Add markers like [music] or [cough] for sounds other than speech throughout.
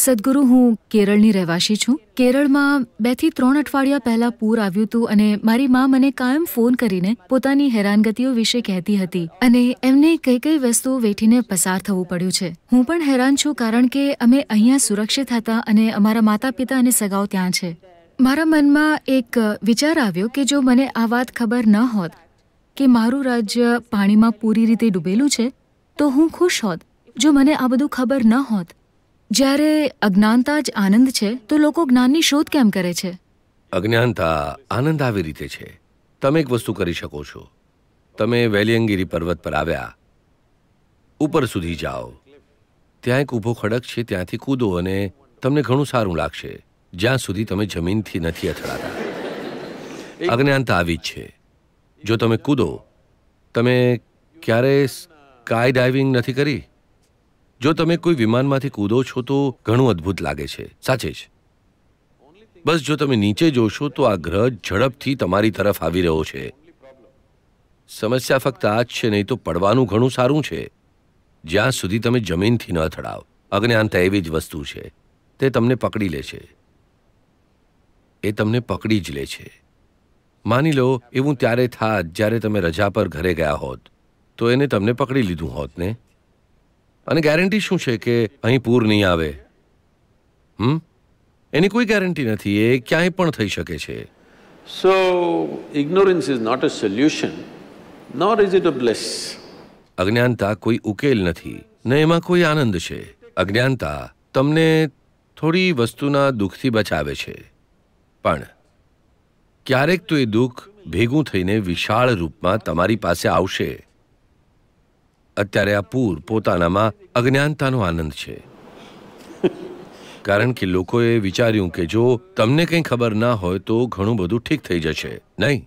સદગુરુ હું કેરળની રહેવાસી છું કેરળમાં બે થી ત્રણ અઠવાડિયા પહેલા પૂર આવ્યું હતું અને મારી મા મને કાયમ ફોન કરીને પોતાની હેરાનગતિઓ વિશે કહેતી હતી અને એમને કઈ કઈ વસ્તુઓ વેઠીને પસાર થવું પડ્યું છે હું પણ હેરાન છું કારણ કે અમે અહીંયા સુરક્ષિત હતા અને અમારા માતા પિતા અને સગાઓ ત્યાં છે મારા મનમાં એક વિચાર આવ્યો કે જો મને આ વાત ખબર ન હોત કે મારું રાજ્ય પાણીમાં પૂરી રીતે ડૂબેલું છે તો હું ખુશ હોત જો મને આ બધું ખબર ન હોત જ્યારે અજ્ઞાનતા જ આનંદ છે તો લોકો જ્ઞાનની શોધ કેમ કરે છે અજ્ઞાનતા આનંદ આવી રીતે છે તમે એક વસ્તુ કરી શકો છો તમે વેલિયંગીરી પર્વત પર આવ્યા ઉપર સુધી જાઓ ત્યાં એક ઊભો ખડક છે ત્યાંથી કૂદો અને તમને ઘણું સારું લાગશે જ્યાં સુધી તમે જમીનથી નથી અથડાતા અજ્ઞાનતા આવી જ છે જો તમે કૂદો તમે ક્યારે સ્કાય ડાઇવિંગ નથી કરી જો તમે કોઈ વિમાનમાંથી કૂદો છો તો ઘણું અદ્ભુત લાગે છે સાચે જ બસ જો તમે નીચે જોશો તો આ ગ્રહ ઝડપથી તમારી તરફ આવી રહ્યો છે સમસ્યા ફક્ત આ જ છે નહીં તો પડવાનું ઘણું સારું છે જ્યાં સુધી તમે જમીનથી ન થડાવ અજ્ઞાનતા એવી જ વસ્તુ છે તે તમને પકડી લે છે એ તમને પકડી જ લે છે માની લો એવું ત્યારે થાત જ્યારે તમે રજા પર ઘરે ગયા હોત તો એને તમને પકડી લીધું હોત ને અને ગેરંટી શું છે કે અહીં પૂર નહીં આવે હમ એની કોઈ ગેરંટી નથી એ ક્યાંય પણ થઈ શકે છે so ignorance is not a solution nor is it a bless અજ્ઞાનતા કોઈ ઉકેલ નથી ને એમાં કોઈ આનંદ છે અજ્ઞાનતા તમને થોડી વસ્તુના દુઃખથી બચાવે છે પણ ક્યારેક તો એ દુઃખ ભેગું થઈને વિશાળ રૂપમાં તમારી પાસે આવશે અત્યારે આ પૂર પોતાનામાં અજ્ઞાનતાનો આનંદ છે [laughs] કારણ કે લોકોએ વિચાર્યું કે જો તમને કંઈ ખબર ના હોય તો ઘણું બધું ઠીક થઈ જશે નહીં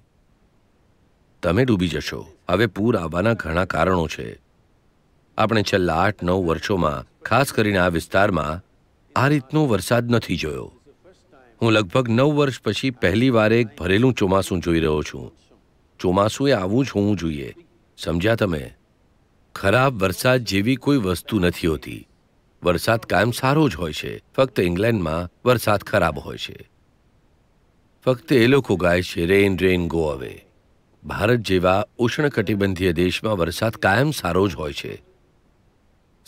તમે ડૂબી જશો હવે પૂર આવવાના ઘણા કારણો છે આપણે છેલ્લા આઠ નવ વર્ષોમાં ખાસ કરીને આ વિસ્તારમાં આ રીતનો વરસાદ નથી જોયો હું લગભગ નવ વર્ષ પછી પહેલી વાર એક ભરેલું ચોમાસું જોઈ રહ્યો છું ચોમાસું એ આવું જ હોવું જોઈએ સમજ્યા તમે ખરાબ વરસાદ જેવી કોઈ વસ્તુ નથી હોતી વરસાદ કાયમ સારો જ હોય છે ફક્ત ઇંગ્લેન્ડમાં વરસાદ ખરાબ હોય છે ફક્ત એ લોકો ગાય છે રેઇન રેઇન ગો અવે ભારત જેવા ઉષ્ણકટિબંધીય દેશમાં વરસાદ કાયમ સારો જ હોય છે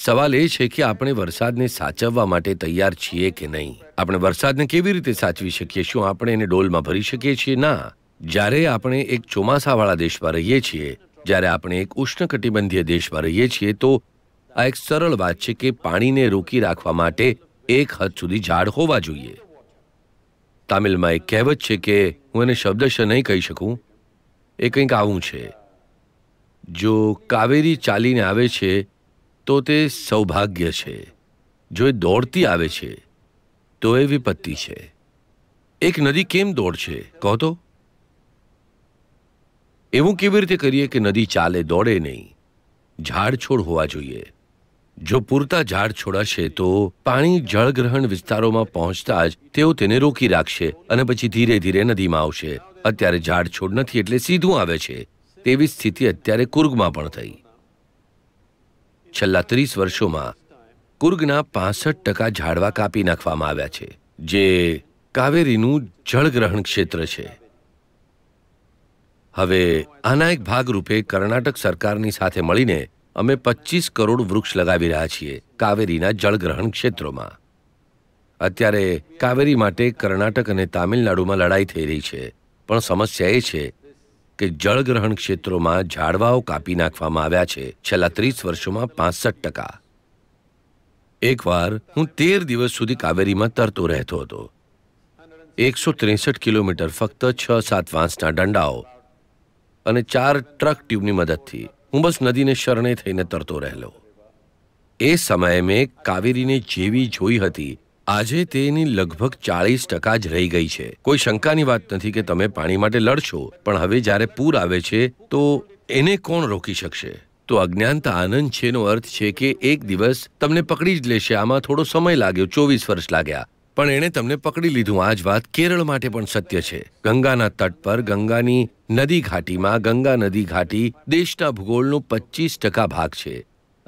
સવાલ એ છે કે આપણે વરસાદને સાચવવા માટે તૈયાર છીએ કે નહીં આપણે વરસાદને કેવી રીતે સાચવી શકીએ શું આપણે એને ડોલમાં ભરી શકીએ છીએ ના જ્યારે આપણે એક ચોમાસાવાળા દેશમાં રહીએ છીએ જ્યારે આપણે એક ઉષ્ણકટિબંધીય દેશમાં રહીએ છીએ તો આ એક સરળ વાત છે કે પાણીને રોકી રાખવા માટે એક હદ સુધી ઝાડ હોવા જોઈએ તામિલમાં એક કહેવત છે કે હું એને શબ્દશ નહીં કહી શકું એ કંઈક આવું છે જો કાવેરી ચાલીને આવે છે તો તે સૌભાગ્ય છે જો એ દોડતી આવે છે તો એ વિપત્તિ છે એક નદી કેમ દોડ છે કહો તો એવું કેવી રીતે કરીએ કે નદી ચાલે દોડે નહીં ઝાડ છોડ હોવા જોઈએ જો પૂરતા ઝાડ છોડાશે તો પાણી જળગ્રહણ વિસ્તારોમાં પહોંચતા જ તેઓ તેને રોકી રાખશે અને પછી ધીરે ધીરે નદીમાં આવશે અત્યારે ઝાડ છોડ નથી એટલે સીધું આવે છે તેવી સ્થિતિ અત્યારે કુર્ગમાં પણ થઈ છેલ્લા ત્રીસ વર્ષોમાં કુર્ગના પાસઠ ટકા ઝાડવા કાપી નાખવામાં આવ્યા છે જે કાવેરીનું જળગ્રહણ ક્ષેત્ર છે હવે આના એક ભાગરૂપે કર્ણાટક સરકારની સાથે મળીને અમે પચીસ કરોડ વૃક્ષ લગાવી રહ્યા છીએ કાવેરીના જળગ્રહણ ક્ષેત્રોમાં અત્યારે કાવેરી માટે કર્ણાટક અને તામિલનાડુમાં લડાઈ થઈ રહી છે પણ સમસ્યા એ છે કે જળગ્રહણ ક્ષેત્રોમાં ઝાડવાઓ કાપી નાખવામાં આવ્યા છે છેલ્લા ત્રીસ વર્ષોમાં પાસઠ ટકા એકવાર હું તેર દિવસ સુધી કાવેરીમાં તરતો રહેતો હતો એકસો ત્રેસઠ કિલોમીટર ફક્ત છ સાત વાંસના દંડાઓ અને ચાર ટ્રક ટ્યુબની મદદથી હું બસ નદીને શરણે થઈને તરતો રહેલો એ સમયે મેં કાવેરીને જેવી જોઈ હતી આજે તેની લગભગ ચાળીસ ટકા જ રહી ગઈ છે કોઈ શંકાની વાત નથી કે તમે પાણી માટે લડશો પણ હવે જ્યારે પૂર આવે છે તો એને કોણ રોકી શકશે તો અજ્ઞાનતા આનંદ છેનો અર્થ છે કે એક દિવસ તમને પકડી જ લેશે આમાં થોડો સમય લાગ્યો ચોવીસ વર્ષ લાગ્યા પણ એણે તમને પકડી લીધું આ જ વાત કેરળ માટે પણ સત્ય છે ગંગાના તટ પર ગંગાની નદી ઘાટીમાં ગંગા નદી ઘાટી દેશના ભૂગોળનો પચીસ ટકા ભાગ છે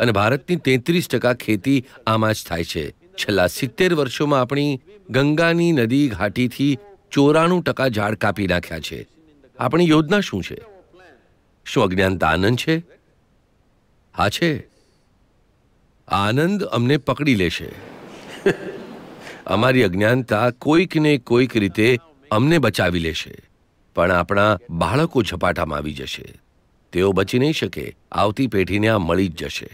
અને ભારતની તેત્રીસ ટકા ખેતી આમાં જ થાય છે છેલ્લા સિત્તેર વર્ષોમાં આપણી ગંગાની નદી ઘાટીથી ચોરાણું ટકા ઝાડ કાપી નાખ્યા છે આપણી યોજના શું છે શું અજ્ઞાનતા આનંદ છે હા છે આનંદ અમને પકડી લેશે અમારી અજ્ઞાનતા કોઈક ને કોઈક રીતે અમને બચાવી લેશે પણ આપણા બાળકો ઝપાટામાં આવી જશે તેઓ બચી નહીં શકે આવતી પેઢીને આ મળી જ જશે